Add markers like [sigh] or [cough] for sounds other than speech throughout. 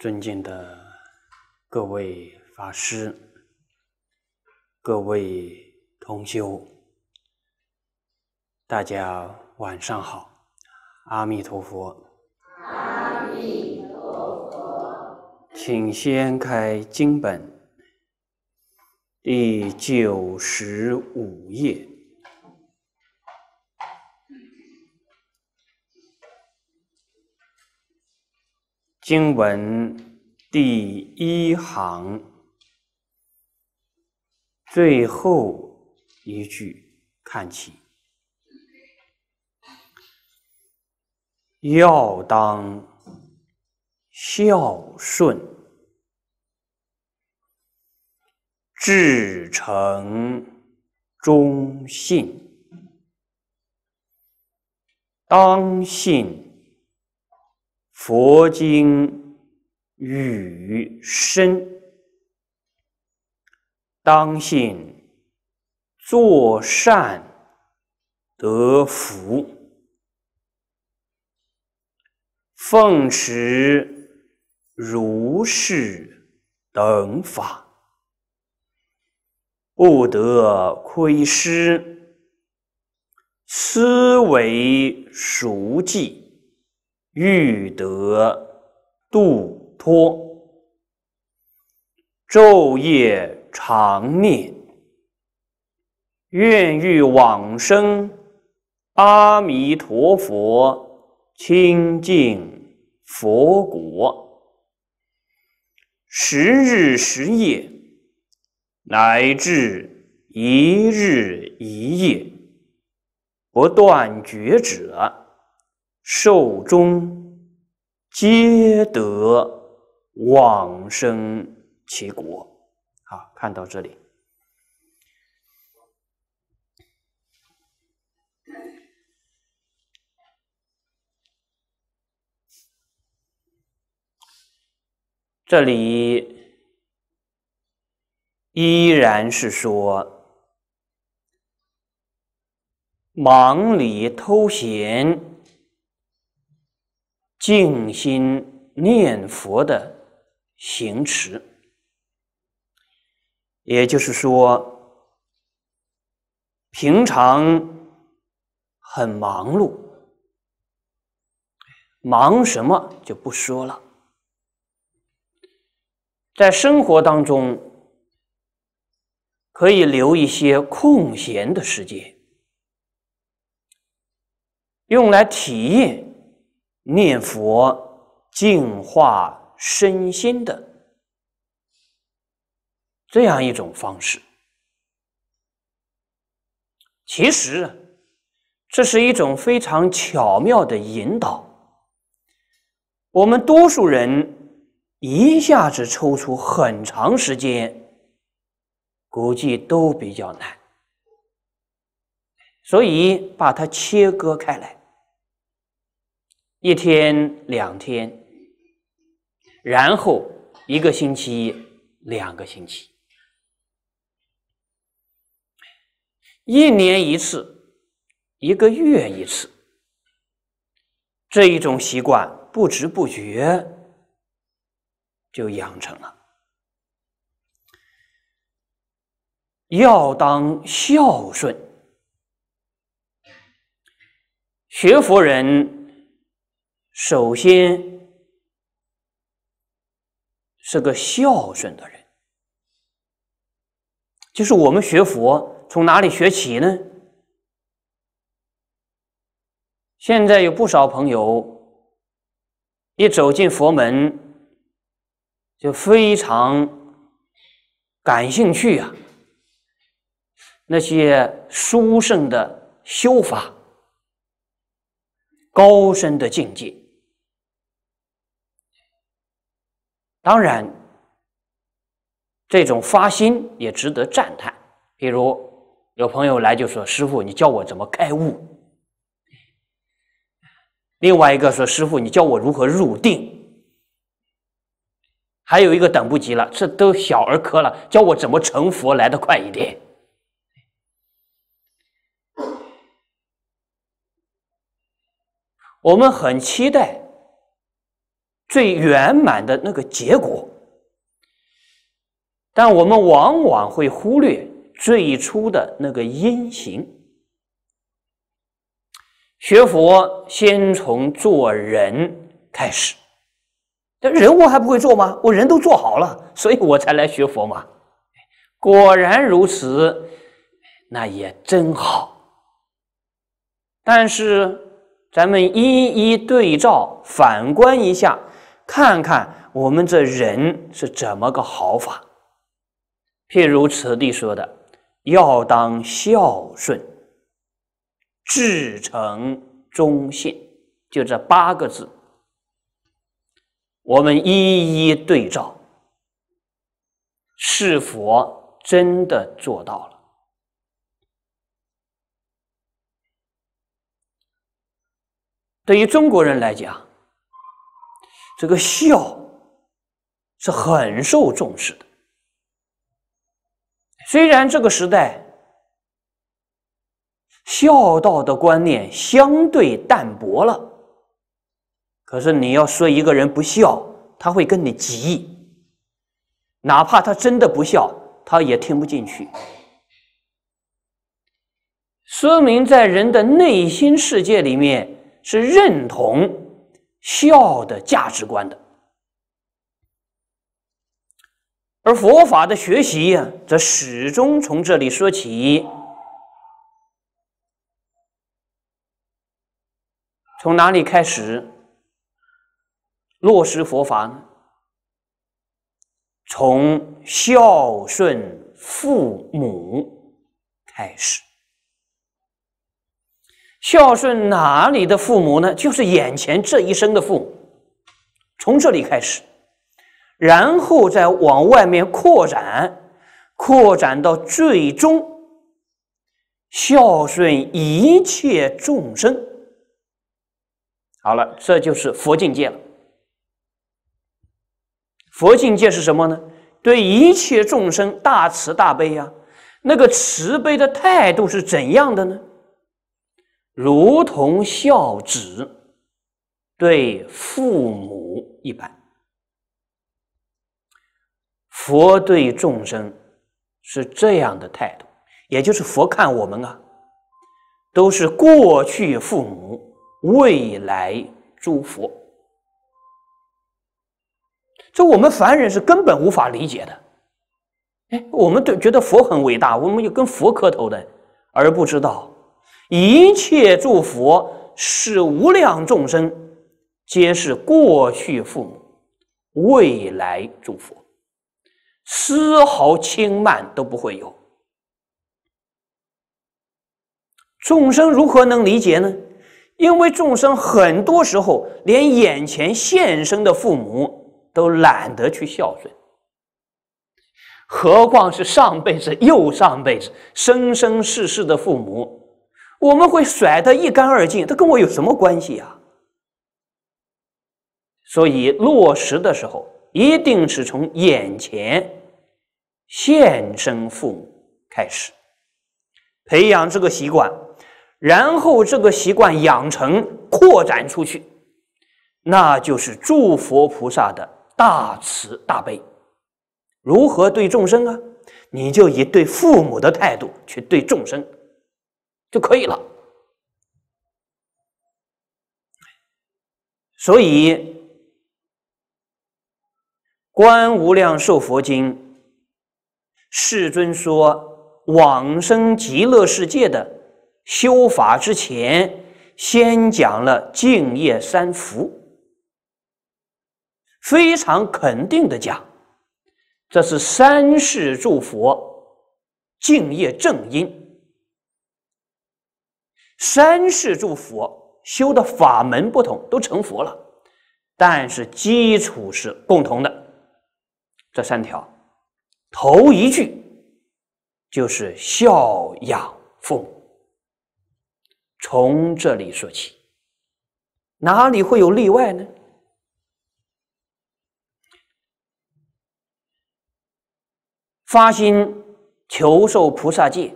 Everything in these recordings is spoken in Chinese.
尊敬的各位法师、各位同修，大家晚上好！阿弥陀佛！阿弥陀佛！请掀开经本第九十五页。经文第一行最后一句看起，要当孝顺、至诚、忠信，当信。佛经语深，当信作善得福，奉持如是等法，不得亏失，斯为熟记。欲得度脱，昼夜常念，愿欲往生阿弥陀佛清净佛国，十日十夜，乃至一日一夜，不断绝者。寿终皆得往生其国。好，看到这里，这里依然是说忙里偷闲。静心念佛的行持，也就是说，平常很忙碌，忙什么就不说了。在生活当中，可以留一些空闲的时间，用来体验。念佛净化身心的这样一种方式，其实这是一种非常巧妙的引导。我们多数人一下子抽出很长时间，估计都比较难，所以把它切割开来。一天两天，然后一个星期两个星期，一年一次，一个月一次，这一种习惯不知不觉就养成了。要当孝顺学佛人。首先是个孝顺的人，就是我们学佛从哪里学起呢？现在有不少朋友一走进佛门就非常感兴趣啊，那些书圣的修法、高深的境界。当然，这种发心也值得赞叹。比如有朋友来就说：“师傅，你教我怎么开悟。”另外一个说：“师傅，你教我如何入定。”还有一个等不及了，这都小儿科了，教我怎么成佛来得快一点？我们很期待。最圆满的那个结果，但我们往往会忽略最初的那个因行。学佛先从做人开始，但人我还不会做吗？我人都做好了，所以我才来学佛嘛。果然如此，那也真好。但是咱们一一对照，反观一下。看看我们这人是怎么个好法？譬如此地说的，要当孝顺、至诚、忠信，就这八个字，我们一一对照，是否真的做到了？对于中国人来讲。这个孝是很受重视的。虽然这个时代孝道的观念相对淡薄了，可是你要说一个人不孝，他会跟你急；哪怕他真的不孝，他也听不进去，说明在人的内心世界里面是认同。孝的价值观的，而佛法的学习呀，则始终从这里说起。从哪里开始落实佛法呢？从孝顺父母开始。孝顺哪里的父母呢？就是眼前这一生的父母，从这里开始，然后再往外面扩展，扩展到最终孝顺一切众生。好了，这就是佛境界了。佛境界是什么呢？对一切众生大慈大悲呀，那个慈悲的态度是怎样的呢？如同孝子对父母一般，佛对众生是这样的态度，也就是佛看我们啊，都是过去父母，未来诸佛。这我们凡人是根本无法理解的。哎，我们都觉得佛很伟大，我们又跟佛磕头的，而不知道。一切诸佛是无量众生，皆是过去父母，未来诸佛，丝毫轻慢都不会有。众生如何能理解呢？因为众生很多时候连眼前现生的父母都懒得去孝顺，何况是上辈子又上辈子生生世世的父母？我们会甩得一干二净，这跟我有什么关系呀？所以落实的时候，一定是从眼前现身父母开始培养这个习惯，然后这个习惯养成扩展出去，那就是诸佛菩萨的大慈大悲。如何对众生啊？你就以对父母的态度去对众生。就可以了。所以，《观无量寿佛经》世尊说往生极乐世界的修法之前，先讲了净业三福，非常肯定的讲，这是三世诸佛净业正因。三世诸佛修的法门不同，都成佛了，但是基础是共同的。这三条，头一句就是孝养父母，从这里说起，哪里会有例外呢？发心求受菩萨戒，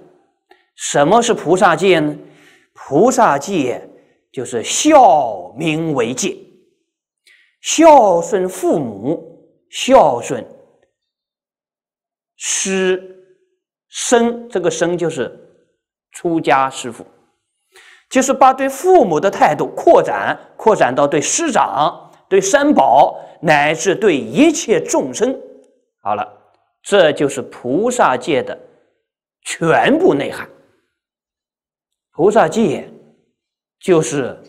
什么是菩萨戒呢？菩萨戒就是孝名为戒，孝顺父母，孝顺师生，这个“生就是出家师傅，就是把对父母的态度扩展、扩展到对师长、对三宝，乃至对一切众生。好了，这就是菩萨戒的全部内涵。菩萨戒就是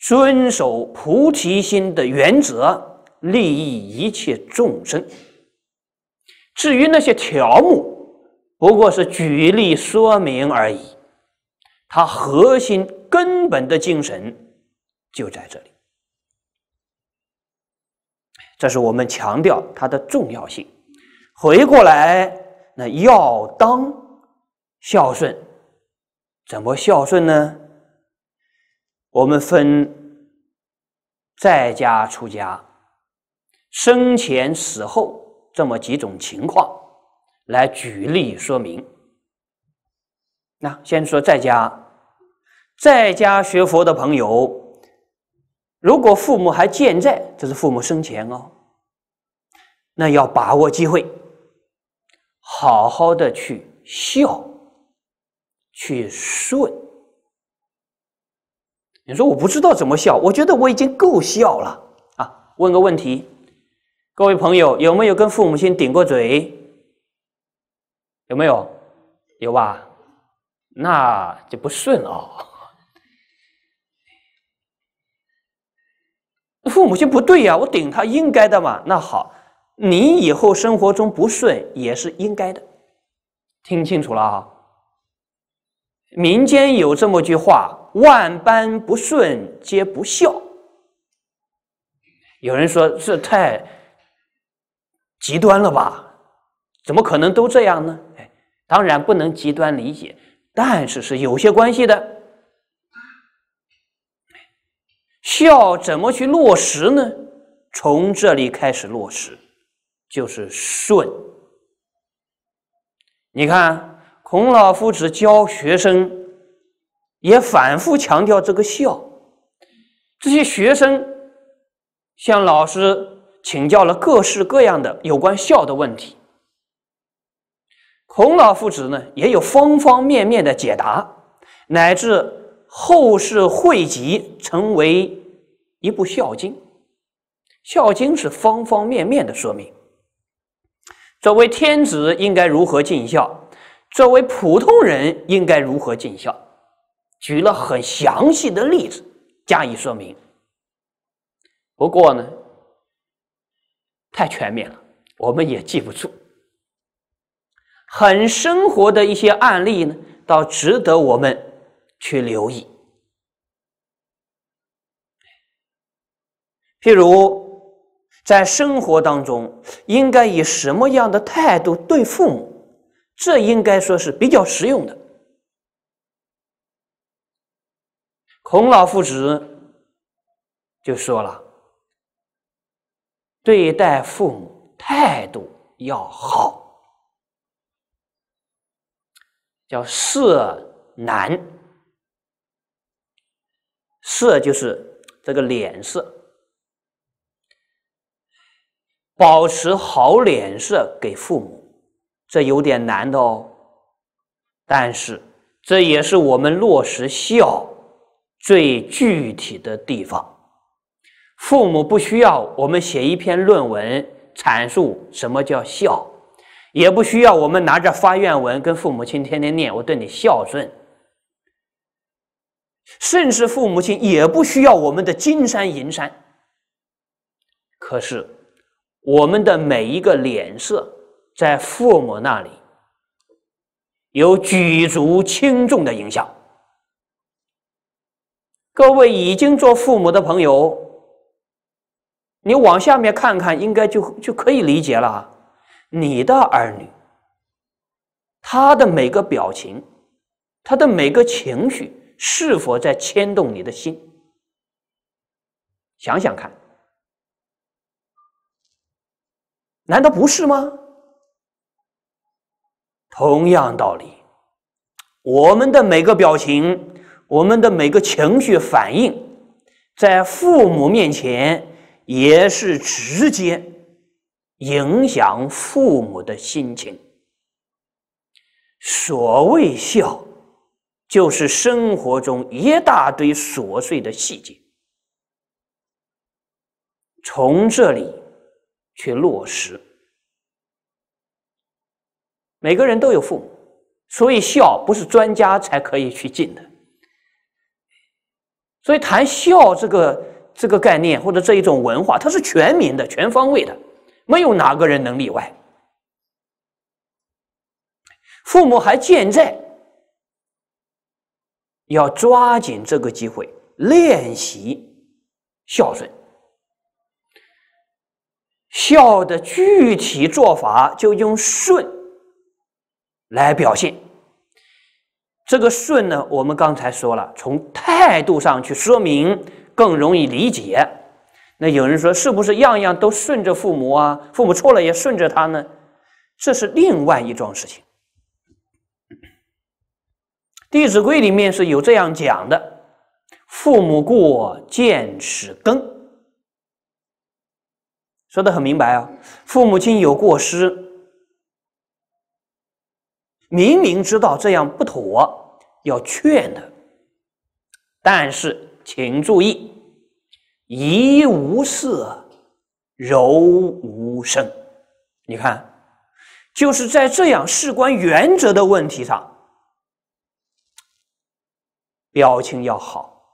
遵守菩提心的原则，利益一切众生。至于那些条目，不过是举例说明而已。它核心根本的精神就在这里，这是我们强调它的重要性。回过来，那要当。孝顺，怎么孝顺呢？我们分在家、出家、生前、死后这么几种情况来举例说明。那先说在家，在家学佛的朋友，如果父母还健在，这是父母生前哦，那要把握机会，好好的去孝。去顺，你说我不知道怎么笑，我觉得我已经够笑了啊。问个问题，各位朋友，有没有跟父母亲顶过嘴？有没有？有吧？那就不顺啊。父母亲不对呀，我顶他应该的嘛。那好，你以后生活中不顺也是应该的，听清楚了啊。民间有这么句话：“万般不顺皆不孝。”有人说这太极端了吧？怎么可能都这样呢？哎，当然不能极端理解，但是是有些关系的。孝怎么去落实呢？从这里开始落实，就是顺。你看。孔老夫子教学生，也反复强调这个孝。这些学生向老师请教了各式各样的有关孝的问题。孔老夫子呢，也有方方面面的解答，乃至后世汇集成为一部《孝经》。《孝经》是方方面面的说明，作为天子应该如何尽孝。作为普通人应该如何尽孝？举了很详细的例子加以说明。不过呢，太全面了，我们也记不住。很生活的一些案例呢，倒值得我们去留意。譬如在生活当中，应该以什么样的态度对父母？这应该说是比较实用的。孔老夫子就说了，对待父母态度要好，叫色难。色就是这个脸色，保持好脸色给父母。这有点难的哦，但是这也是我们落实孝最具体的地方。父母不需要我们写一篇论文阐述什么叫孝，也不需要我们拿着发愿文跟父母亲天天念“我对你孝顺”，甚至父母亲也不需要我们的金山银山。可是我们的每一个脸色。在父母那里有举足轻重的影响。各位已经做父母的朋友，你往下面看看，应该就就可以理解了。你的儿女，他的每个表情，他的每个情绪，是否在牵动你的心？想想看，难道不是吗？同样道理，我们的每个表情，我们的每个情绪反应，在父母面前也是直接影响父母的心情。所谓孝，就是生活中一大堆琐碎的细节，从这里去落实。每个人都有父母，所以孝不是专家才可以去尽的。所以谈孝这个这个概念或者这一种文化，它是全民的、全方位的，没有哪个人能例外。父母还健在，要抓紧这个机会练习孝顺。孝的具体做法，就用顺。来表现这个顺呢？我们刚才说了，从态度上去说明更容易理解。那有人说，是不是样样都顺着父母啊？父母错了也顺着他呢？这是另外一桩事情。《弟子规》里面是有这样讲的：“父母过，见始更。”说的很明白啊，父母亲有过失。明明知道这样不妥，要劝的，但是请注意，怡无色，柔无声。你看，就是在这样事关原则的问题上，表情要好，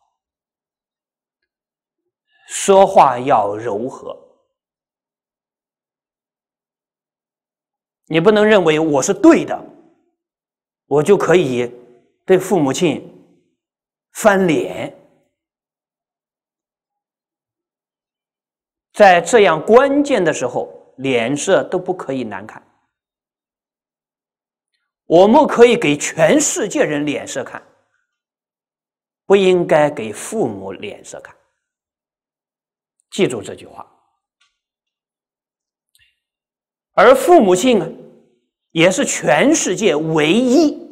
说话要柔和。你不能认为我是对的。我就可以对父母亲翻脸，在这样关键的时候，脸色都不可以难看。我们可以给全世界人脸色看，不应该给父母脸色看。记住这句话，而父母亲啊，也是全世界唯一。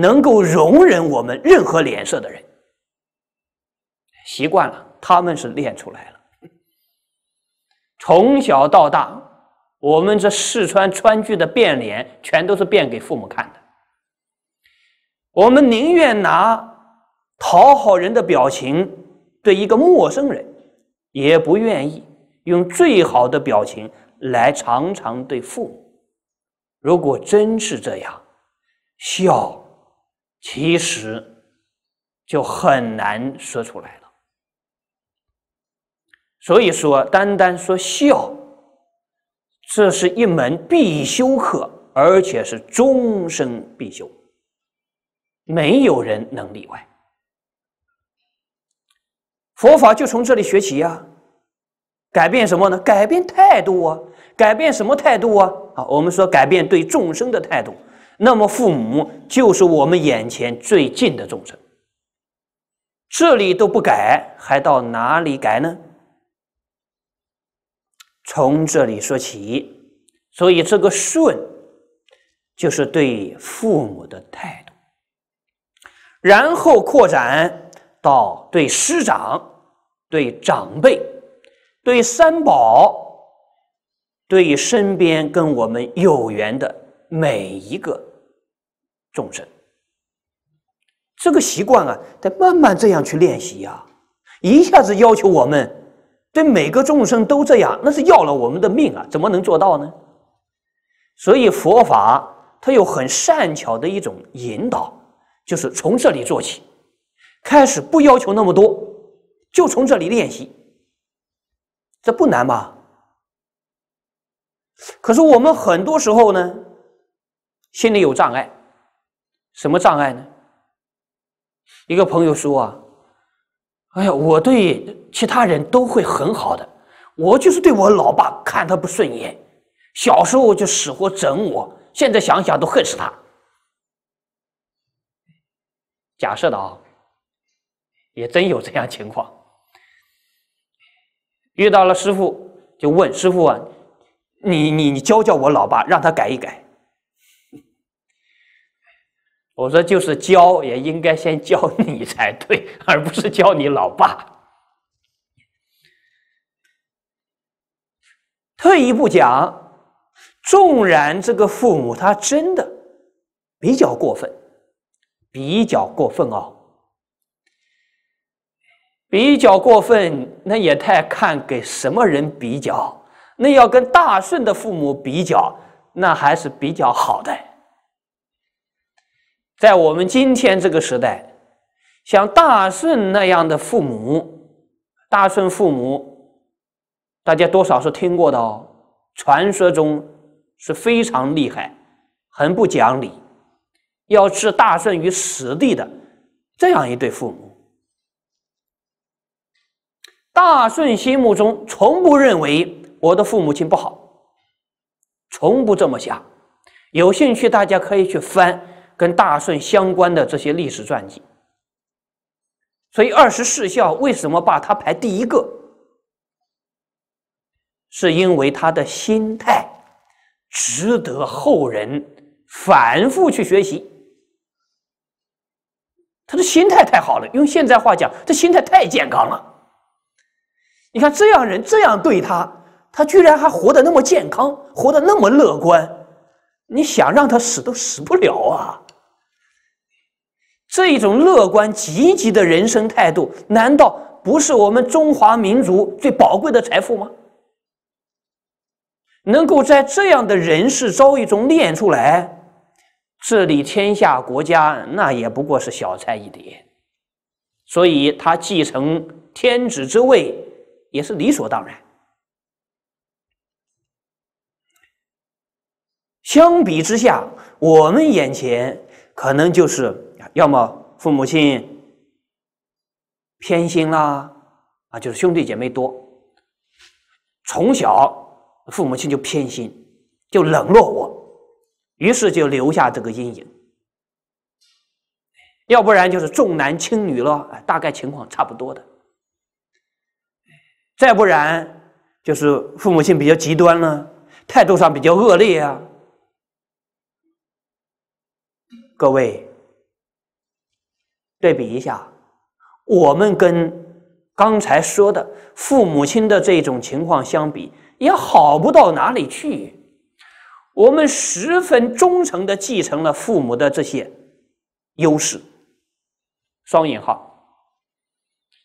能够容忍我们任何脸色的人，习惯了，他们是练出来了。从小到大，我们这四川川剧的变脸，全都是变给父母看的。我们宁愿拿讨好人的表情对一个陌生人，也不愿意用最好的表情来常常对父母。如果真是这样，笑其实就很难说出来了。所以说，单单说孝，这是一门必修课，而且是终身必修，没有人能例外。佛法就从这里学习呀，改变什么呢？改变态度啊，改变什么态度啊？啊，我们说改变对众生的态度。那么，父母就是我们眼前最近的众生，这里都不改，还到哪里改呢？从这里说起，所以这个顺就是对父母的态度，然后扩展到对师长、对长辈、对三宝、对身边跟我们有缘的每一个。众生，这个习惯啊，得慢慢这样去练习呀。一下子要求我们对每个众生都这样，那是要了我们的命啊！怎么能做到呢？所以佛法它有很善巧的一种引导，就是从这里做起，开始不要求那么多，就从这里练习，这不难吧？可是我们很多时候呢，心里有障碍。什么障碍呢？一个朋友说啊，哎呀，我对其他人都会很好的，我就是对我老爸看他不顺眼，小时候就死活整我，现在想想都恨死他。假设的啊，也真有这样情况，遇到了师傅就问师傅啊，你你你教教我老爸，让他改一改。我说，就是教，也应该先教你才对，而不是教你老爸。退一步讲，纵然这个父母他真的比较过分，比较过分哦，比较过分，那也太看给什么人比较。那要跟大顺的父母比较，那还是比较好的。在我们今天这个时代，像大顺那样的父母，大顺父母，大家多少是听过的哦。传说中是非常厉害，很不讲理，要置大顺于死地的这样一对父母。大顺心目中从不认为我的父母亲不好，从不这么想。有兴趣，大家可以去翻。跟大顺相关的这些历史传记，所以二十四孝为什么把他排第一个？是因为他的心态值得后人反复去学习。他的心态太好了，用现在话讲，他心态太健康了。你看这样人这样对他，他居然还活得那么健康，活得那么乐观。你想让他死都死不了啊！这一种乐观积极的人生态度，难道不是我们中华民族最宝贵的财富吗？能够在这样的人事遭遇中练出来，治理天下国家，那也不过是小菜一碟。所以他继承天子之位，也是理所当然。相比之下，我们眼前可能就是。要么父母亲偏心啦，啊，就是兄弟姐妹多，从小父母亲就偏心，就冷落我，于是就留下这个阴影。要不然就是重男轻女了，哎，大概情况差不多的。再不然就是父母亲比较极端了，态度上比较恶劣啊。各位。对比一下，我们跟刚才说的父母亲的这种情况相比，也好不到哪里去。我们十分忠诚的继承了父母的这些优势，双引号，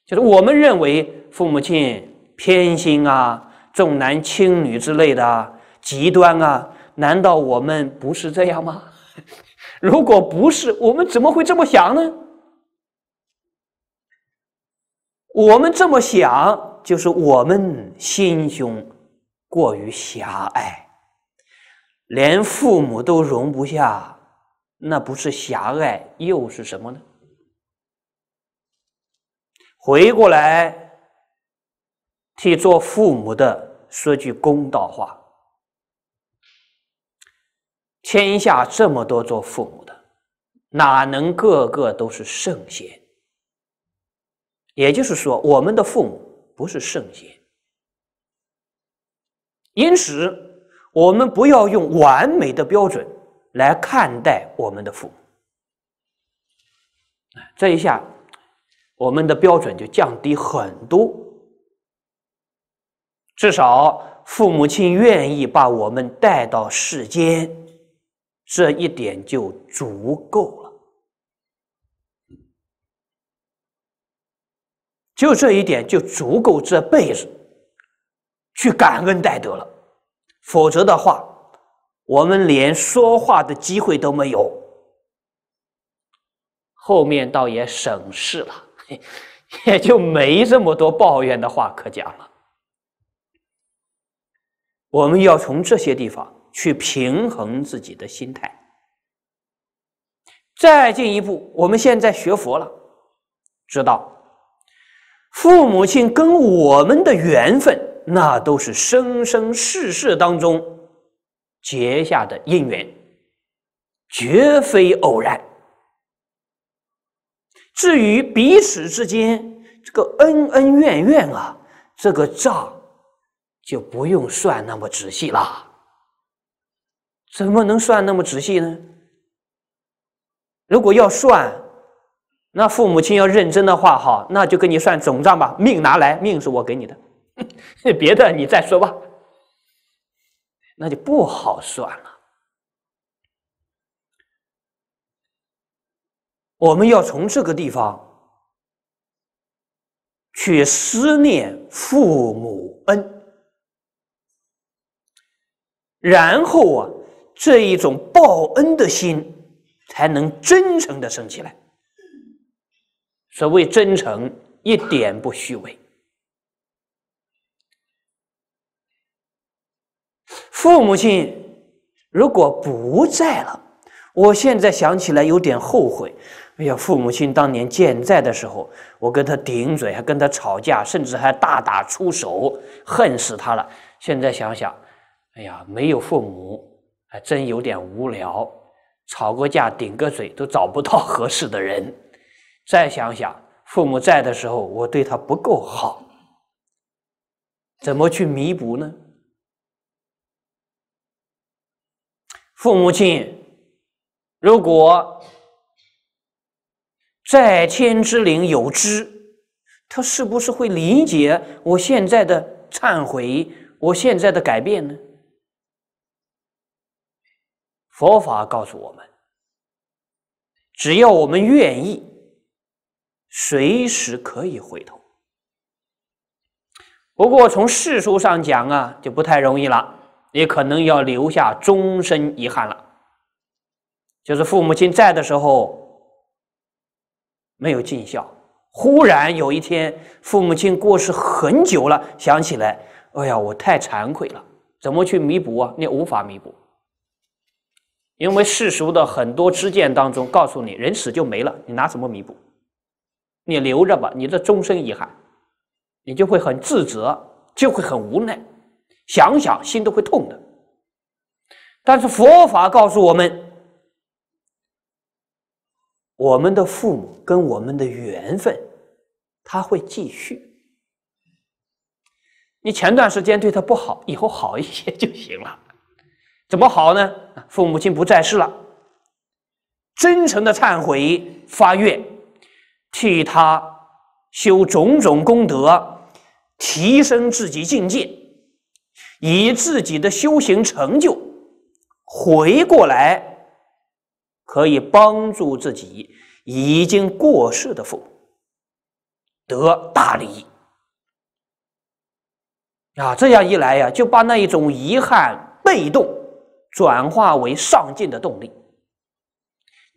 就是我们认为父母亲偏心啊、重男轻女之类的极端啊，难道我们不是这样吗？[laughs] 如果不是，我们怎么会这么想呢？我们这么想，就是我们心胸过于狭隘，连父母都容不下，那不是狭隘又是什么呢？回过来，替做父母的说句公道话：天下这么多做父母的，哪能个个都是圣贤？也就是说，我们的父母不是圣贤，因此我们不要用完美的标准来看待我们的父母。这一下，我们的标准就降低很多。至少父母亲愿意把我们带到世间，这一点就足够了。就这一点就足够这辈子，去感恩戴德了。否则的话，我们连说话的机会都没有。后面倒也省事了，[laughs] 也就没这么多抱怨的话可讲了。我们要从这些地方去平衡自己的心态。再进一步，我们现在学佛了，知道。父母亲跟我们的缘分，那都是生生世世当中结下的因缘，绝非偶然。至于彼此之间这个恩恩怨怨啊，这个账就不用算那么仔细啦。怎么能算那么仔细呢？如果要算。那父母亲要认真的话，哈，那就跟你算总账吧。命拿来，命是我给你的，[laughs] 别的你再说吧。那就不好算了。我们要从这个地方去思念父母恩，然后啊，这一种报恩的心才能真诚的升起来。所谓真诚，一点不虚伪。父母亲如果不在了，我现在想起来有点后悔。哎呀，父母亲当年健在的时候，我跟他顶嘴，还跟他吵架，甚至还大打出手，恨死他了。现在想想，哎呀，没有父母，还真有点无聊。吵过架，顶个嘴，都找不到合适的人。再想想，父母在的时候，我对他不够好，怎么去弥补呢？父母亲如果在天之灵有知，他是不是会理解我现在的忏悔，我现在的改变呢？佛法告诉我们，只要我们愿意。随时可以回头，不过从世俗上讲啊，就不太容易了，也可能要留下终身遗憾了。就是父母亲在的时候没有尽孝，忽然有一天父母亲过世很久了，想起来，哎呀，我太惭愧了，怎么去弥补啊？你无法弥补，因为世俗的很多知见当中告诉你，人死就没了，你拿什么弥补？你留着吧，你的终身遗憾，你就会很自责，就会很无奈，想想心都会痛的。但是佛法告诉我们，我们的父母跟我们的缘分，他会继续。你前段时间对他不好，以后好一些就行了。怎么好呢？父母亲不在世了，真诚的忏悔发愿。替他修种种功德，提升自己境界，以自己的修行成就回过来，可以帮助自己已经过世的父母得大利益啊！这样一来呀，就把那一种遗憾、被动转化为上进的动力。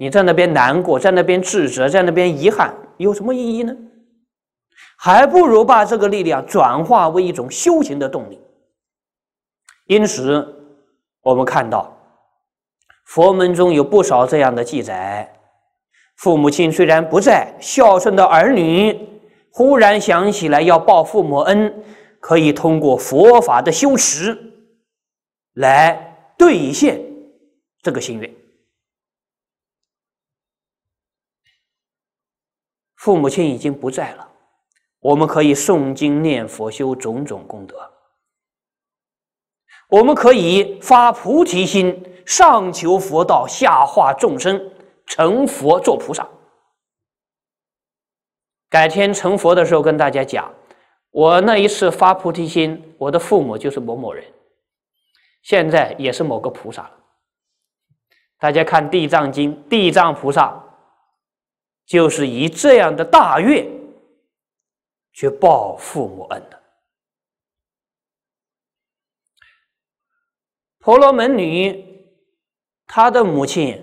你在那边难过，在那边自责，在那边遗憾，有什么意义呢？还不如把这个力量转化为一种修行的动力。因此，我们看到佛门中有不少这样的记载：父母亲虽然不在，孝顺的儿女忽然想起来要报父母恩，可以通过佛法的修持来兑现这个心愿。父母亲已经不在了，我们可以诵经念佛修种种功德，我们可以发菩提心，上求佛道，下化众生，成佛做菩萨。改天成佛的时候，跟大家讲，我那一次发菩提心，我的父母就是某某人，现在也是某个菩萨了。大家看《地藏经》，地藏菩萨。就是以这样的大愿去报父母恩的。婆罗门女，她的母亲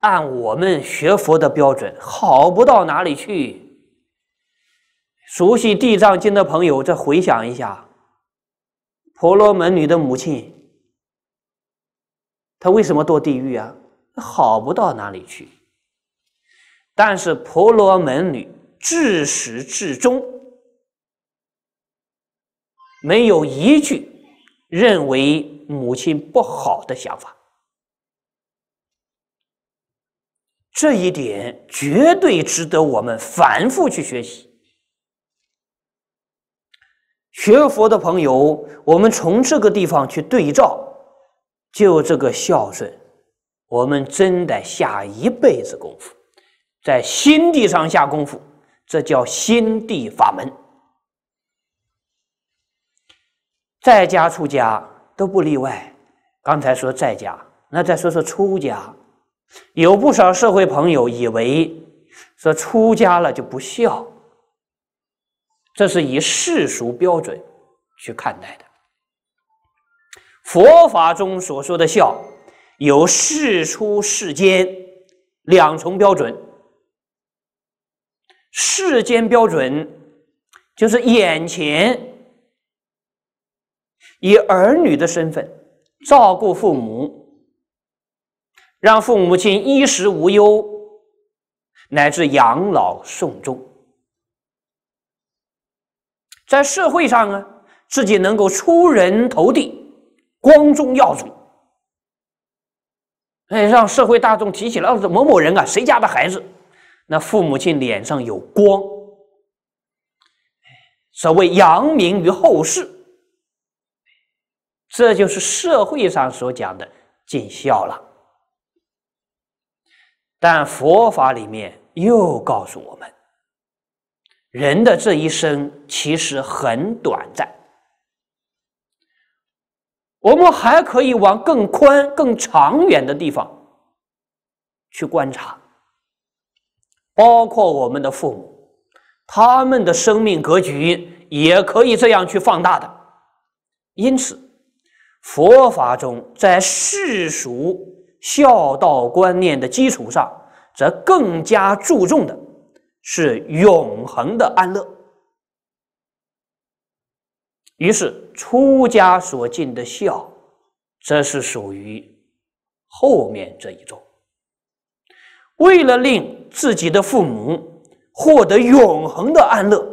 按我们学佛的标准，好不到哪里去。熟悉《地藏经》的朋友，再回想一下，婆罗门女的母亲，她为什么堕地狱啊？好不到哪里去。但是婆罗门女至始至终没有一句认为母亲不好的想法，这一点绝对值得我们反复去学习。学佛的朋友，我们从这个地方去对照，就这个孝顺，我们真得下一辈子功夫。在心地上下功夫，这叫心地法门。在家出家都不例外。刚才说在家，那再说说出家。有不少社会朋友以为，说出家了就不孝，这是以世俗标准去看待的。佛法中所说的孝，有世出世间两重标准。世间标准就是眼前以儿女的身份照顾父母，让父母亲衣食无忧，乃至养老送终。在社会上啊，自己能够出人头地，光宗耀祖。哎，让社会大众提起了某某人啊，谁家的孩子。那父母亲脸上有光，所谓扬名于后世，这就是社会上所讲的尽孝了。但佛法里面又告诉我们，人的这一生其实很短暂，我们还可以往更宽、更长远的地方去观察。包括我们的父母，他们的生命格局也可以这样去放大的。因此，佛法中在世俗孝道观念的基础上，则更加注重的是永恒的安乐。于是，出家所尽的孝，则是属于后面这一种。为了令自己的父母获得永恒的安乐，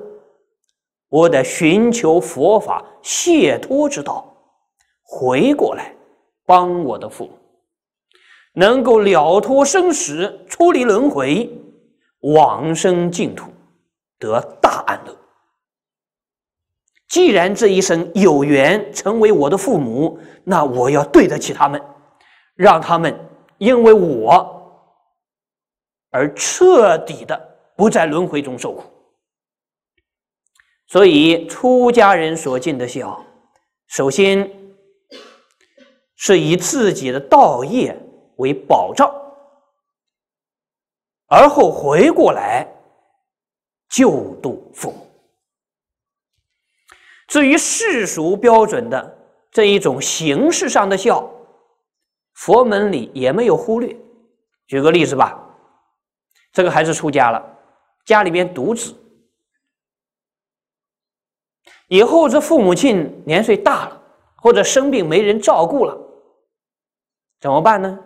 我得寻求佛法解脱之道，回过来帮我的父母，能够了脱生死，出离轮回，往生净土，得大安乐。既然这一生有缘成为我的父母，那我要对得起他们，让他们因为我。而彻底的不在轮回中受苦，所以出家人所尽的孝，首先是以自己的道业为保障，而后回过来救度父母。至于世俗标准的这一种形式上的孝，佛门里也没有忽略。举个例子吧。这个孩子出家了，家里边独子，以后这父母亲年岁大了，或者生病没人照顾了，怎么办呢？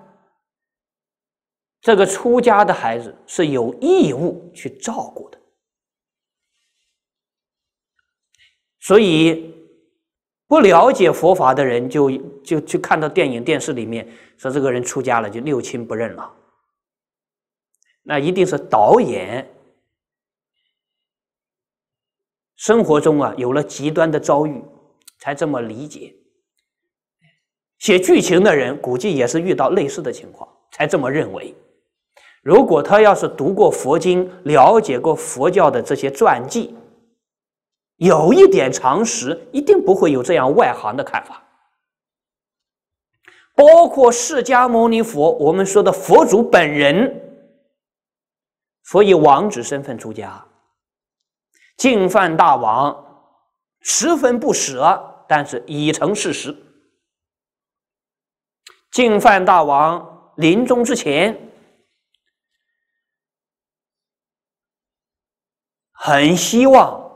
这个出家的孩子是有义务去照顾的，所以不了解佛法的人就就就看到电影电视里面说，这个人出家了就六亲不认了。那一定是导演生活中啊有了极端的遭遇，才这么理解。写剧情的人估计也是遇到类似的情况才这么认为。如果他要是读过佛经，了解过佛教的这些传记，有一点常识，一定不会有这样外行的看法。包括释迦牟尼佛，我们说的佛祖本人。所以，王子身份出家，净饭大王十分不舍，但是已成事实。净饭大王临终之前，很希望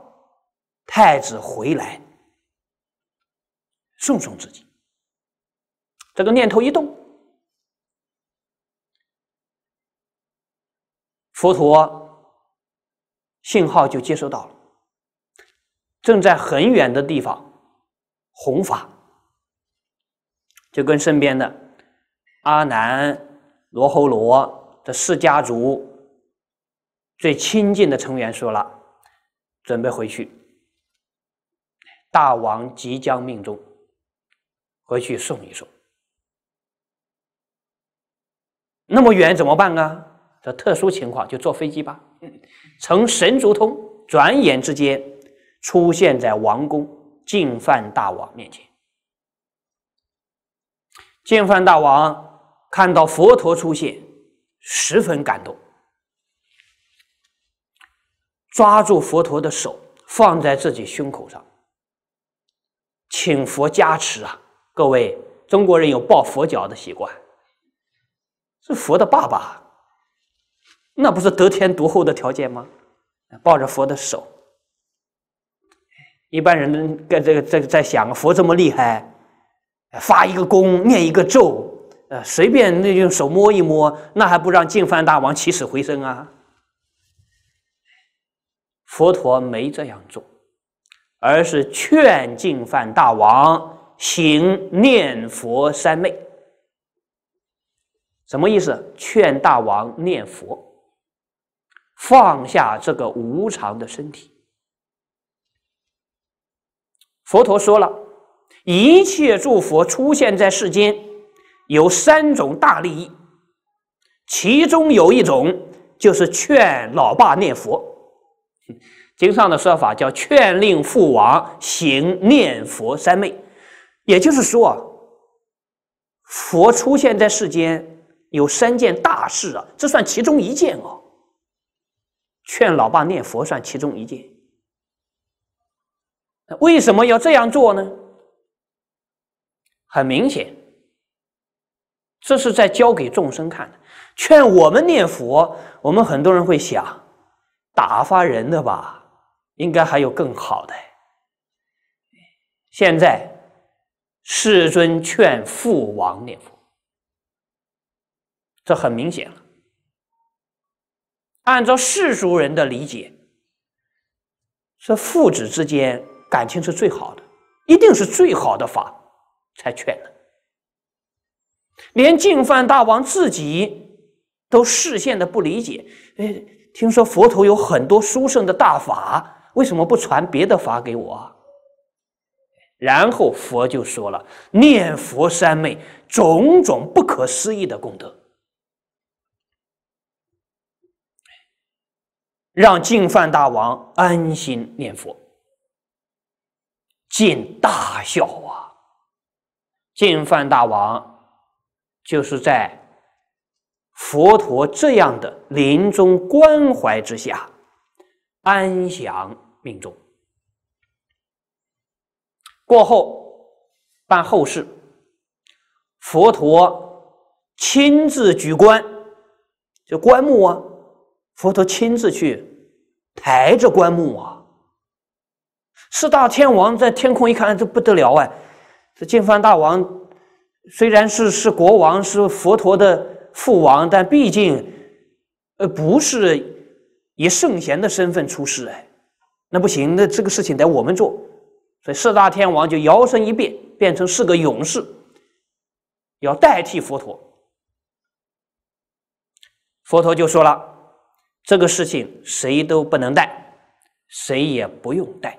太子回来送送自己，这个念头一动。佛陀信号就接收到了，正在很远的地方弘法，就跟身边的阿难、罗侯罗这四家族最亲近的成员说了：“准备回去，大王即将命中，回去送一送。那么远怎么办啊？”的特殊情况，就坐飞机吧。乘神足通，转眼之间出现在王宫，净饭大王面前。净饭大王看到佛陀出现，十分感动，抓住佛陀的手放在自己胸口上，请佛加持啊！各位中国人有抱佛脚的习惯，是佛的爸爸。那不是得天独厚的条件吗？抱着佛的手，一般人跟这个在在想，佛这么厉害，发一个功，念一个咒，呃，随便那用手摸一摸，那还不让净饭大王起死回生啊？佛陀没这样做，而是劝净饭大王行念佛三昧。什么意思？劝大王念佛。放下这个无常的身体，佛陀说了一切诸佛出现在世间有三种大利益，其中有一种就是劝老爸念佛，经上的说法叫劝令父王行念佛三昧，也就是说，佛出现在世间有三件大事啊，这算其中一件啊。劝老爸念佛算其中一件，为什么要这样做呢？很明显，这是在教给众生看的。劝我们念佛，我们很多人会想，打发人的吧？应该还有更好的。现在世尊劝父王念佛，这很明显。按照世俗人的理解，这父子之间感情是最好的，一定是最好的法才劝的。连净饭大王自己都视线的不理解，哎，听说佛陀有很多殊胜的大法，为什么不传别的法给我？然后佛就说了，念佛三昧种种不可思议的功德。让净饭大王安心念佛，见大笑啊！净饭大王就是在佛陀这样的临终关怀之下安详命中。过后办后事，佛陀亲自举棺，这棺木啊。佛陀亲自去抬着棺木啊！四大天王在天空一看，这不得了哎！这金饭大王虽然是是国王，是佛陀的父王，但毕竟呃不是以圣贤的身份出世哎，那不行，那这个事情得我们做。所以四大天王就摇身一变，变成四个勇士，要代替佛陀。佛陀就说了。这个事情谁都不能带，谁也不用带。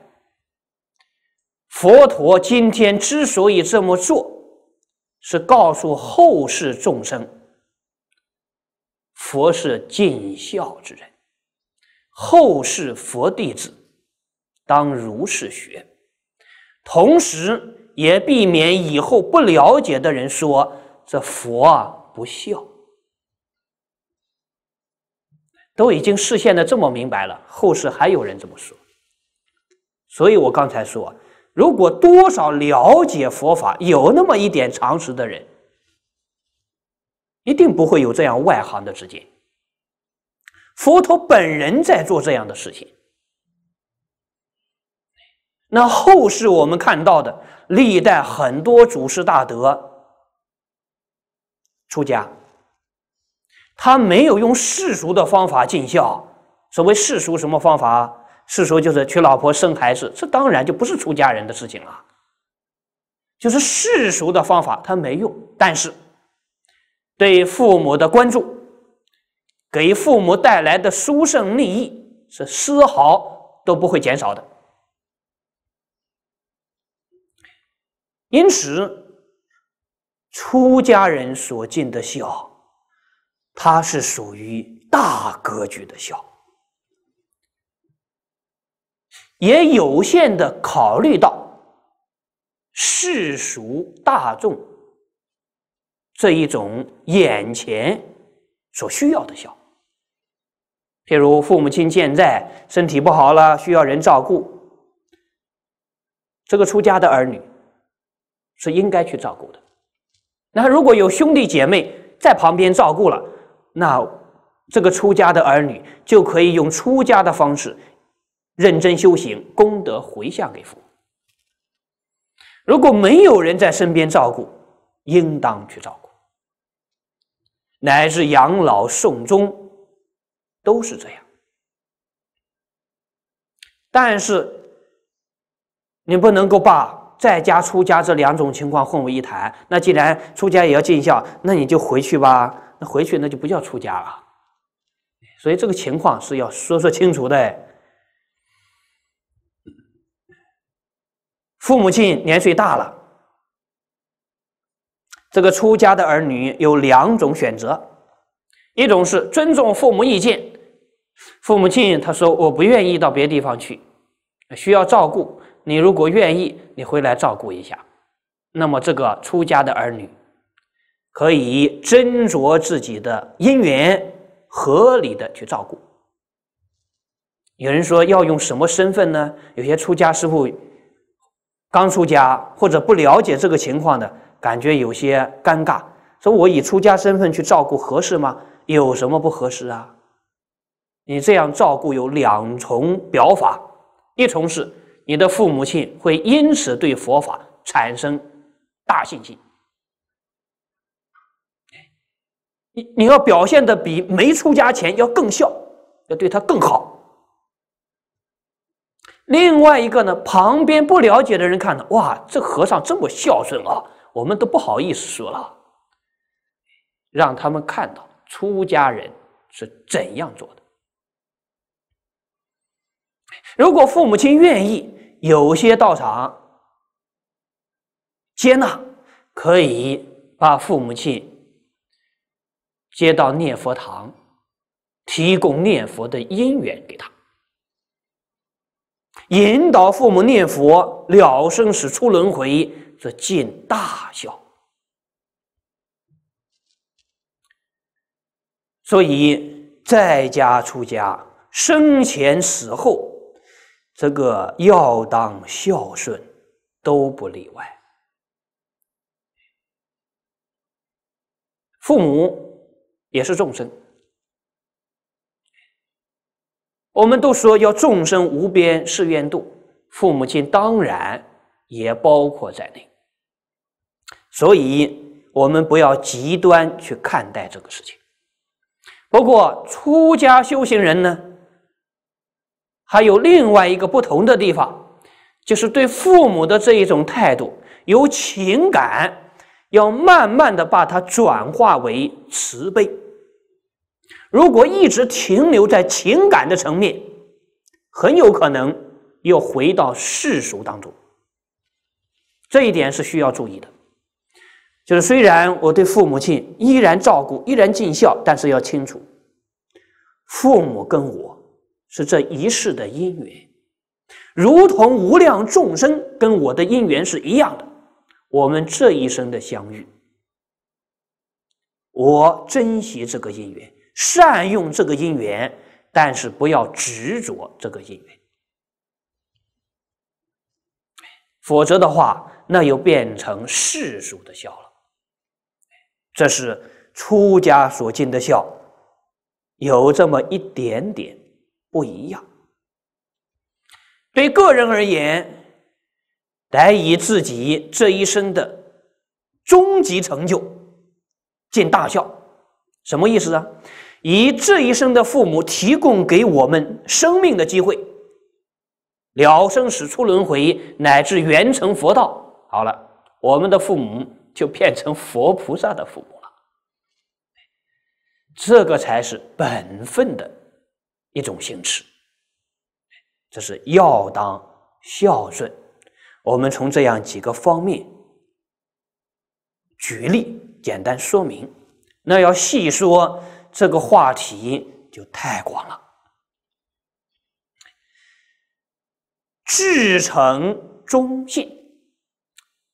佛陀今天之所以这么做，是告诉后世众生，佛是尽孝之人，后世佛弟子当如是学，同时也避免以后不了解的人说这佛啊不孝。都已经视线的这么明白了，后世还有人这么说。所以我刚才说，如果多少了解佛法、有那么一点常识的人，一定不会有这样外行的直接。佛陀本人在做这样的事情，那后世我们看到的历代很多祖师大德出家。他没有用世俗的方法尽孝。所谓世俗什么方法？世俗就是娶老婆、生孩子，这当然就不是出家人的事情了。就是世俗的方法，他没用。但是对父母的关注，给父母带来的殊胜利益是丝毫都不会减少的。因此，出家人所尽的孝。它是属于大格局的孝，也有限的考虑到世俗大众这一种眼前所需要的孝，譬如父母亲健在，身体不好了，需要人照顾，这个出家的儿女是应该去照顾的。那如果有兄弟姐妹在旁边照顾了，那这个出家的儿女就可以用出家的方式认真修行，功德回向给父母。如果没有人在身边照顾，应当去照顾，乃至养老送终都是这样。但是你不能够把在家出家这两种情况混为一谈。那既然出家也要尽孝，那你就回去吧。那回去那就不叫出家了，所以这个情况是要说说清楚的。父母亲年岁大了，这个出家的儿女有两种选择：一种是尊重父母意见，父母亲他说我不愿意到别地方去，需要照顾你，如果愿意，你回来照顾一下。那么这个出家的儿女。可以斟酌自己的因缘，合理的去照顾。有人说要用什么身份呢？有些出家师傅刚出家或者不了解这个情况的，感觉有些尴尬。说我以出家身份去照顾合适吗？有什么不合适啊？你这样照顾有两重表法，一重是你的父母亲会因此对佛法产生大信心。你你要表现的比没出家前要更孝，要对他更好。另外一个呢，旁边不了解的人看到，哇，这和尚这么孝顺啊，我们都不好意思说了。让他们看到出家人是怎样做的。如果父母亲愿意，有些道场接纳，可以把父母亲。接到念佛堂，提供念佛的因缘给他，引导父母念佛了生死出轮回，则尽大孝。所以在家出家，生前死后，这个要当孝顺都不例外，父母。也是众生，我们都说要众生无边誓愿度，父母亲当然也包括在内，所以我们不要极端去看待这个事情。不过，出家修行人呢，还有另外一个不同的地方，就是对父母的这一种态度有情感。要慢慢的把它转化为慈悲。如果一直停留在情感的层面，很有可能又回到世俗当中。这一点是需要注意的。就是虽然我对父母亲依然照顾，依然尽孝，但是要清楚，父母跟我是这一世的因缘，如同无量众生跟我的因缘是一样的。我们这一生的相遇，我珍惜这个因缘，善用这个因缘，但是不要执着这个因缘，否则的话，那又变成世俗的孝了。这是出家所尽的孝，有这么一点点不一样。对个人而言。来以自己这一生的终极成就尽大孝，什么意思啊？以这一生的父母提供给我们生命的机会，了生死出轮回，乃至圆成佛道。好了，我们的父母就变成佛菩萨的父母了。这个才是本分的一种行持，这是要当孝顺。我们从这样几个方面举例，简单说明。那要细说这个话题就太广了。至诚忠信，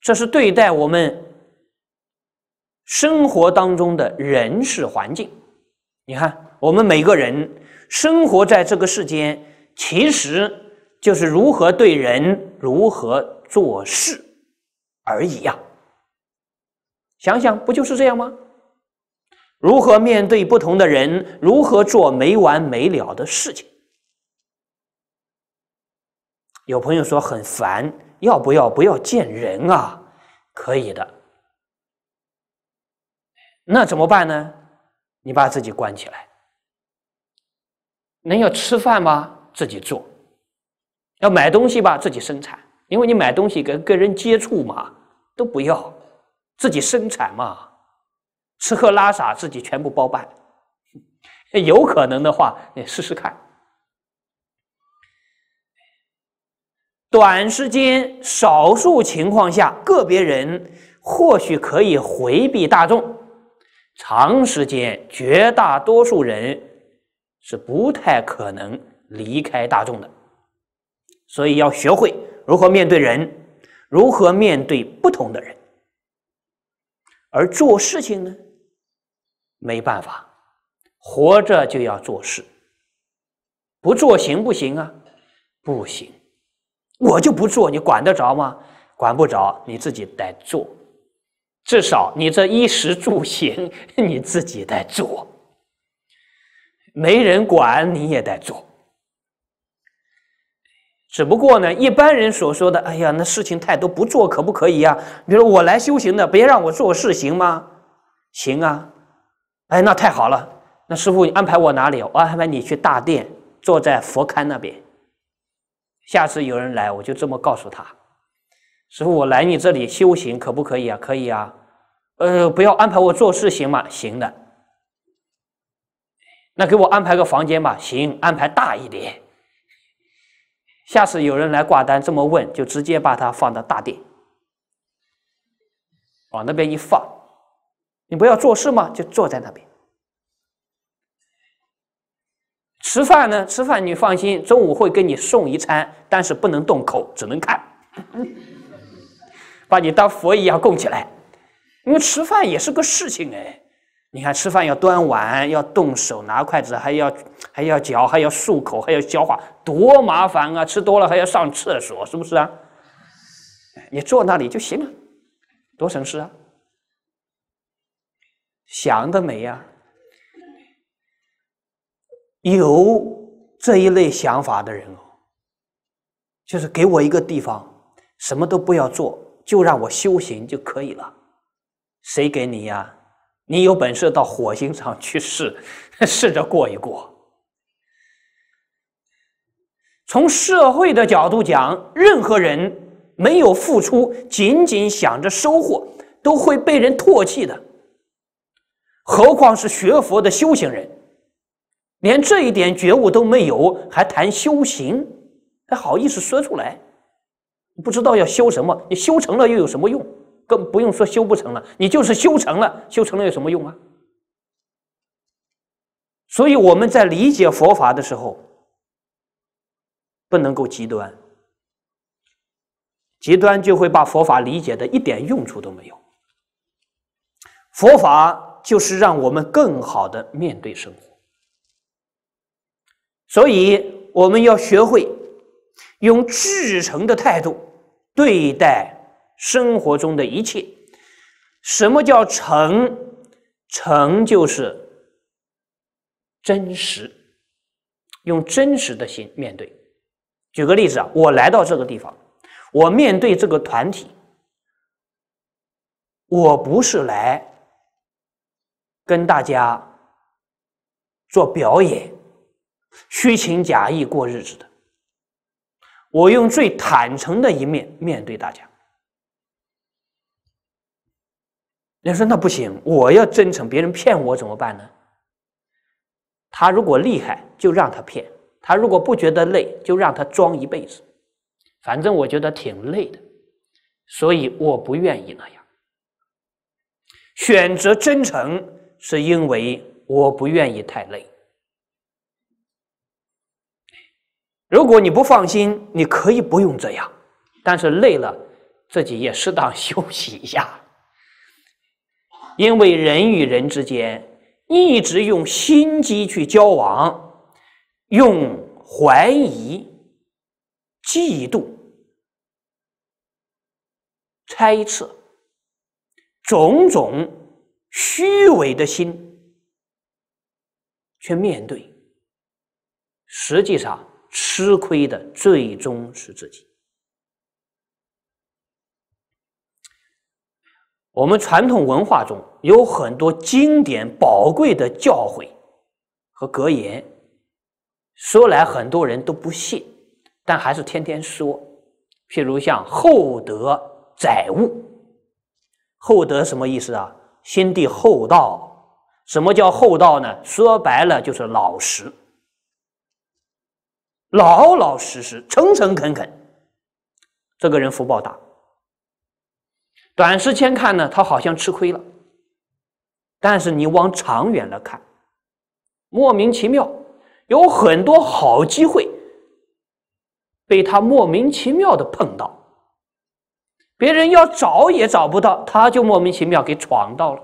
这是对待我们生活当中的人事环境。你看，我们每个人生活在这个世间，其实就是如何对人，如何。做事而已呀，想想不就是这样吗？如何面对不同的人？如何做没完没了的事情？有朋友说很烦，要不要不要见人啊？可以的，那怎么办呢？你把自己关起来，能要吃饭吗？自己做，要买东西吧，自己生产。因为你买东西跟跟人接触嘛，都不要自己生产嘛，吃喝拉撒自己全部包办，[laughs] 有可能的话，你试试看。短时间，少数情况下，个别人或许可以回避大众；长时间，绝大多数人是不太可能离开大众的，所以要学会。如何面对人，如何面对不同的人，而做事情呢？没办法，活着就要做事，不做行不行啊？不行，我就不做，你管得着吗？管不着，你自己得做，至少你这衣食住行 [laughs] 你自己得做，没人管你也得做。只不过呢，一般人所说的“哎呀，那事情太多，不做可不可以呀？”比如我来修行的，别让我做事行吗？行啊，哎，那太好了。那师傅，你安排我哪里？我安排你去大殿，坐在佛龛那边。下次有人来，我就这么告诉他：“师傅，我来你这里修行，可不可以啊？可以啊。呃，不要安排我做事，行吗？行的。那给我安排个房间吧。行，安排大一点。”下次有人来挂单这么问，就直接把它放到大殿，往那边一放，你不要做事吗？就坐在那边。吃饭呢？吃饭你放心，中午会给你送一餐，但是不能动口，只能看，把你当佛一样供起来，因为吃饭也是个事情哎。你看，吃饭要端碗，要动手拿筷子，还要还要嚼，还要漱口，还要消化，多麻烦啊！吃多了还要上厕所，是不是啊？你坐那里就行了，多省事啊！想得美呀！有这一类想法的人哦，就是给我一个地方，什么都不要做，就让我修行就可以了。谁给你呀？你有本事到火星上去试，[laughs] 试着过一过。从社会的角度讲，任何人没有付出，仅仅想着收获，都会被人唾弃的。何况是学佛的修行人，连这一点觉悟都没有，还谈修行？还好意思说出来？不知道要修什么？你修成了又有什么用？更不用说修不成了，你就是修成了，修成了有什么用啊？所以我们在理解佛法的时候，不能够极端，极端就会把佛法理解的一点用处都没有。佛法就是让我们更好的面对生活，所以我们要学会用至诚的态度对待。生活中的一切，什么叫成？成就是真实，用真实的心面对。举个例子啊，我来到这个地方，我面对这个团体，我不是来跟大家做表演、虚情假意过日子的，我用最坦诚的一面面对大家。人说那不行，我要真诚，别人骗我怎么办呢？他如果厉害，就让他骗；他如果不觉得累，就让他装一辈子。反正我觉得挺累的，所以我不愿意那样。选择真诚，是因为我不愿意太累。如果你不放心，你可以不用这样，但是累了，自己也适当 [laughs] 休息一下。因为人与人之间一直用心机去交往，用怀疑、嫉妒、猜测种种虚伪的心去面对，实际上吃亏的最终是自己。我们传统文化中有很多经典宝贵的教诲和格言，说来很多人都不信，但还是天天说。譬如像“厚德载物”，“厚德”什么意思啊？心地厚道。什么叫厚道呢？说白了就是老实，老老实实，诚诚恳恳，这个人福报大。短时间看呢，他好像吃亏了，但是你往长远了看，莫名其妙有很多好机会被他莫名其妙的碰到，别人要找也找不到，他就莫名其妙给闯到了。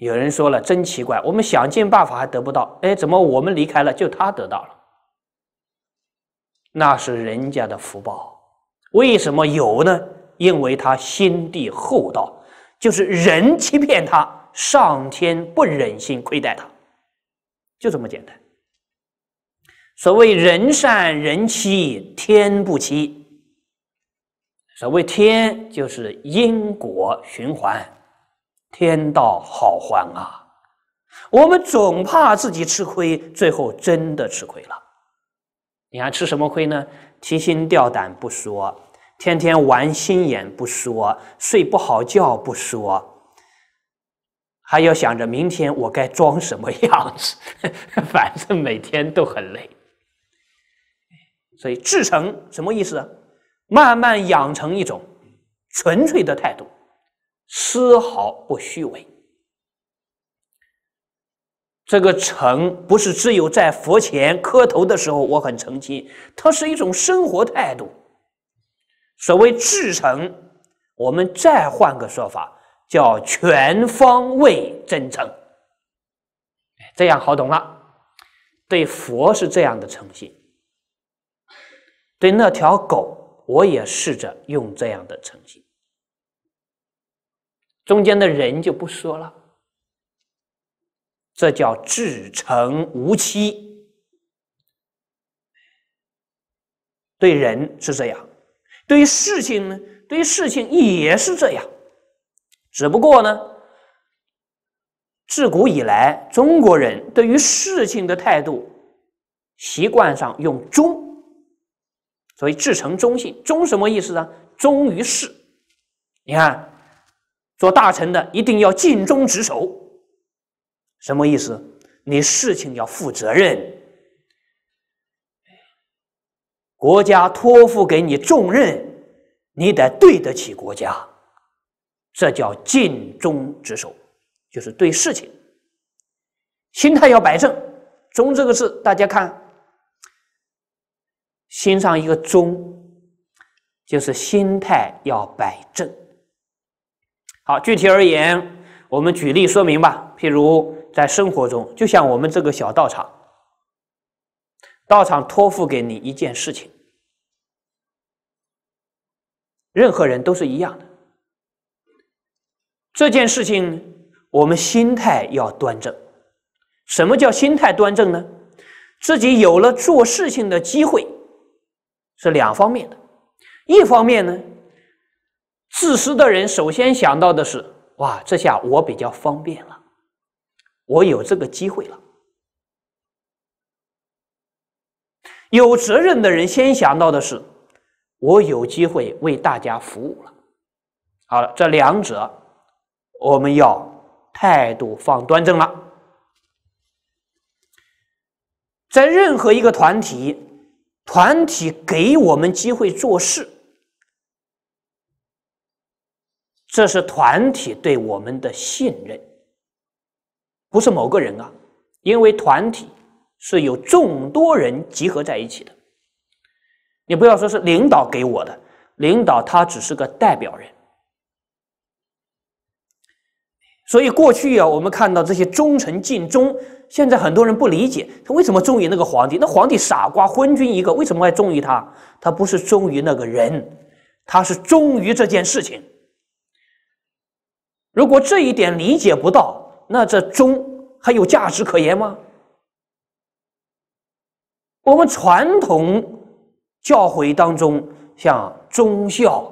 有人说了，真奇怪，我们想尽办法还得不到，哎，怎么我们离开了就他得到了？那是人家的福报。为什么有呢？因为他心地厚道，就是人欺骗他，上天不忍心亏待他，就这么简单。所谓人善人欺天不欺，所谓天就是因果循环，天道好还啊！我们总怕自己吃亏，最后真的吃亏了。你还吃什么亏呢？提心吊胆不说。天天玩心眼不说，睡不好觉不说，还要想着明天我该装什么样子，[laughs] 反正每天都很累。所以至诚什么意思？慢慢养成一种纯粹的态度，丝毫不虚伪。这个诚不是只有在佛前磕头的时候我很诚心，它是一种生活态度。所谓至诚，我们再换个说法，叫全方位真诚。这样好懂了。对佛是这样的诚信，对那条狗我也试着用这样的诚信。中间的人就不说了，这叫至诚无欺。对人是这样。对于事情呢，对于事情也是这样。只不过呢，自古以来中国人对于事情的态度，习惯上用忠，所以至诚忠信。忠什么意思呢？忠于事。你看，做大臣的一定要尽忠职守，什么意思？你事情要负责任。国家托付给你重任，你得对得起国家，这叫尽忠职守，就是对事情，心态要摆正。忠这个字，大家看，心上一个忠，就是心态要摆正。好，具体而言，我们举例说明吧。譬如在生活中，就像我们这个小道场，道场托付给你一件事情。任何人都是一样的。这件事情，我们心态要端正。什么叫心态端正呢？自己有了做事情的机会，是两方面的。一方面呢，自私的人首先想到的是：哇，这下我比较方便了，我有这个机会了。有责任的人先想到的是。我有机会为大家服务了。好了，这两者我们要态度放端正了。在任何一个团体，团体给我们机会做事，这是团体对我们的信任，不是某个人啊。因为团体是有众多人集合在一起的。你不要说是领导给我的，领导他只是个代表人。所以过去呀，我们看到这些忠臣尽忠，现在很多人不理解他为什么忠于那个皇帝。那皇帝傻瓜昏君一个，为什么还忠于他？他不是忠于那个人，他是忠于这件事情。如果这一点理解不到，那这忠还有价值可言吗？我们传统。教诲当中，像忠孝、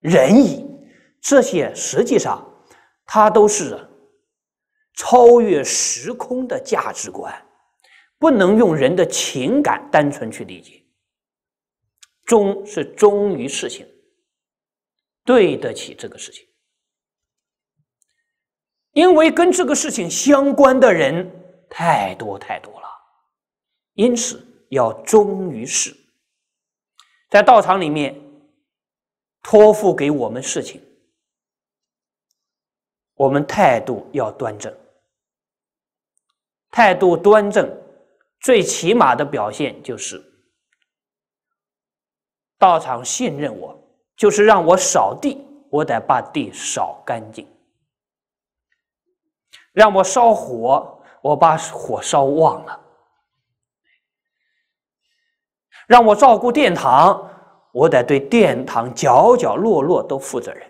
仁义这些，实际上它都是超越时空的价值观，不能用人的情感单纯去理解。忠是忠于事情，对得起这个事情，因为跟这个事情相关的人太多太多了，因此。要忠于事，在道场里面托付给我们事情，我们态度要端正。态度端正，最起码的表现就是道场信任我，就是让我扫地，我得把地扫干净；让我烧火，我把火烧旺了。让我照顾殿堂，我得对殿堂角角落落都负责任。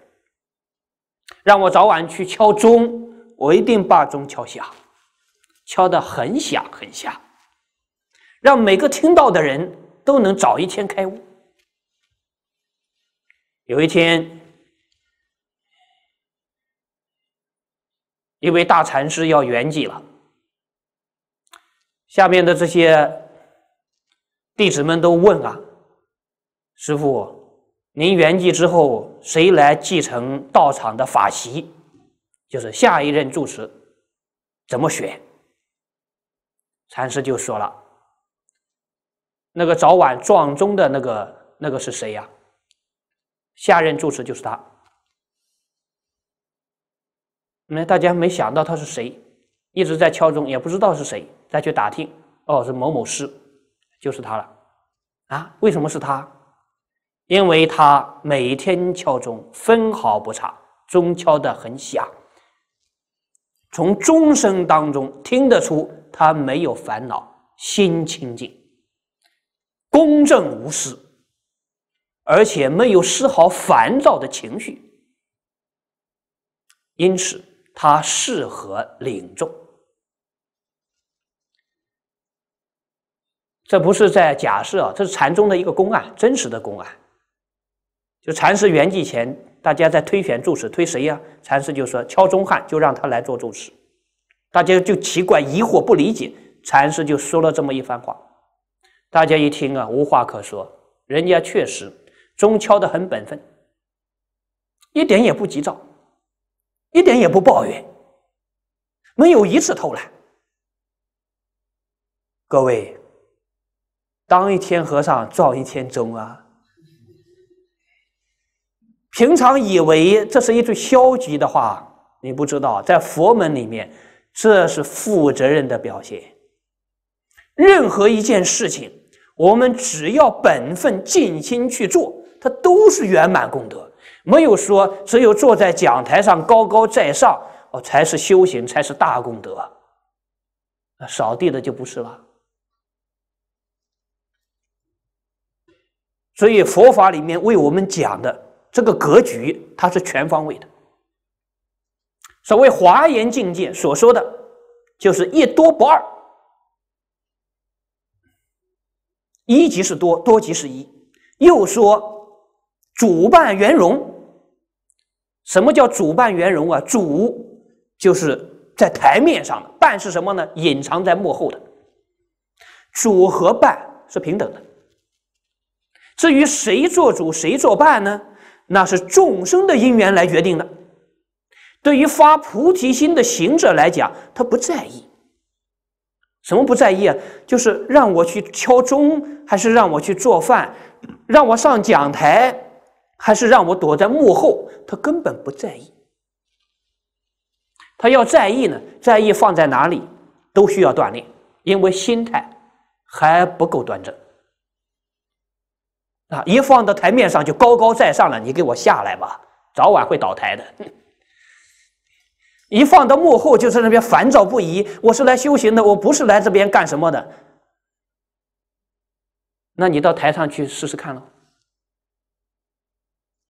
让我早晚去敲钟，我一定把钟敲响，敲的很响很响，让每个听到的人都能早一天开悟。有一天，一位大禅师要圆寂了，下面的这些。弟子们都问啊，师傅，您圆寂之后谁来继承道场的法席，就是下一任住持，怎么选？禅师就说了，那个早晚撞钟的那个那个是谁呀？下任住持就是他。没，大家没想到他是谁，一直在敲钟，也不知道是谁，再去打听，哦，是某某师。就是他了，啊？为什么是他？因为他每天敲钟分毫不差，钟敲得很响。从钟声当中听得出他没有烦恼，心清净、公正无私，而且没有丝毫烦躁的情绪，因此他适合领众。这不是在假设啊，这是禅宗的一个公案，真实的公案。就禅师圆寂前，大家在推选住持，推谁呀？禅师就说敲钟汉，就让他来做住持。大家就奇怪、疑惑、不理解。禅师就说了这么一番话，大家一听啊，无话可说。人家确实钟敲得很本分，一点也不急躁，一点也不抱怨，没有一次偷懒。各位。当一天和尚撞一天钟啊！平常以为这是一句消极的话，你不知道，在佛门里面，这是负责任的表现。任何一件事情，我们只要本分尽心去做，它都是圆满功德。没有说只有坐在讲台上高高在上哦才是修行，才是大功德。扫地的就不是了。所以佛法里面为我们讲的这个格局，它是全方位的。所谓华严境界所说的，就是一多不二，一即是多，多即是一。又说主伴圆融，什么叫主伴圆融啊？主就是在台面上的，伴是什么呢？隐藏在幕后的，主和伴是平等的。至于谁做主谁作伴呢？那是众生的因缘来决定的。对于发菩提心的行者来讲，他不在意。什么不在意啊？就是让我去敲钟，还是让我去做饭，让我上讲台，还是让我躲在幕后，他根本不在意。他要在意呢，在意放在哪里，都需要锻炼，因为心态还不够端正。啊！一放到台面上就高高在上了，你给我下来吧，早晚会倒台的。一放到幕后，就在那边烦躁不已。我是来修行的，我不是来这边干什么的。那你到台上去试试看了。